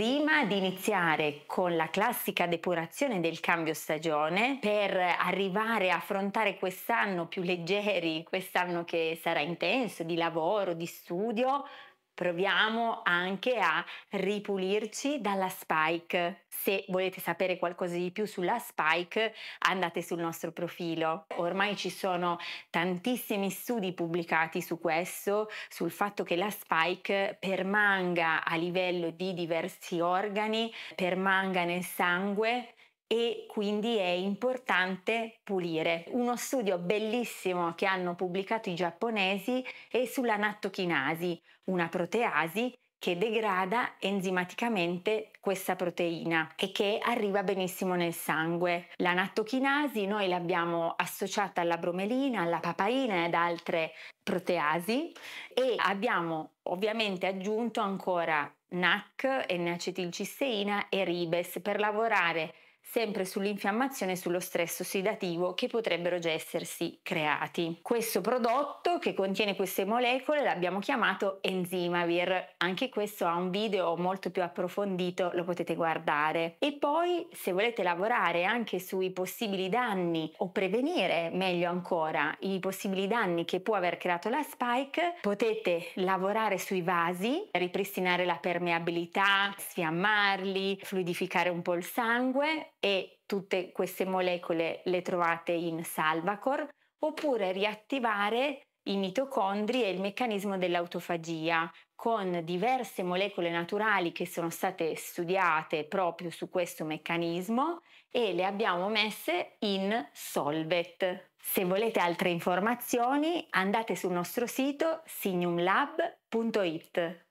prima di iniziare con la classica depurazione del cambio stagione per arrivare a affrontare quest'anno più leggeri, quest'anno che sarà intenso di lavoro, di studio, proviamo anche a ripulirci dalla spike. Se volete sapere qualcosa di più sulla spike andate sul nostro profilo. Ormai ci sono tantissimi studi pubblicati su questo, sul fatto che la spike permanga a livello di diversi organi, permanga nel sangue, e quindi è importante pulire. Uno studio bellissimo che hanno pubblicato i giapponesi è sulla nattochinasi, una proteasi che degrada enzimaticamente questa proteina e che arriva benissimo nel sangue. La nattochinasi noi l'abbiamo associata alla bromelina, alla papaina ed altre proteasi e abbiamo ovviamente aggiunto ancora NAC, N-acetilcisteina e ribes per lavorare sempre sull'infiammazione e sullo stress ossidativo che potrebbero già essersi creati. Questo prodotto che contiene queste molecole l'abbiamo chiamato Enzimavir, anche questo ha un video molto più approfondito, lo potete guardare. E poi se volete lavorare anche sui possibili danni o prevenire meglio ancora i possibili danni che può aver creato la spike, potete lavorare sui vasi, ripristinare la permeabilità, sfiammarli, fluidificare un po' il sangue e tutte queste molecole le trovate in Salvacor, oppure riattivare i mitocondri e il meccanismo dell'autofagia con diverse molecole naturali che sono state studiate proprio su questo meccanismo e le abbiamo messe in Solvet. Se volete altre informazioni andate sul nostro sito signumlab.it.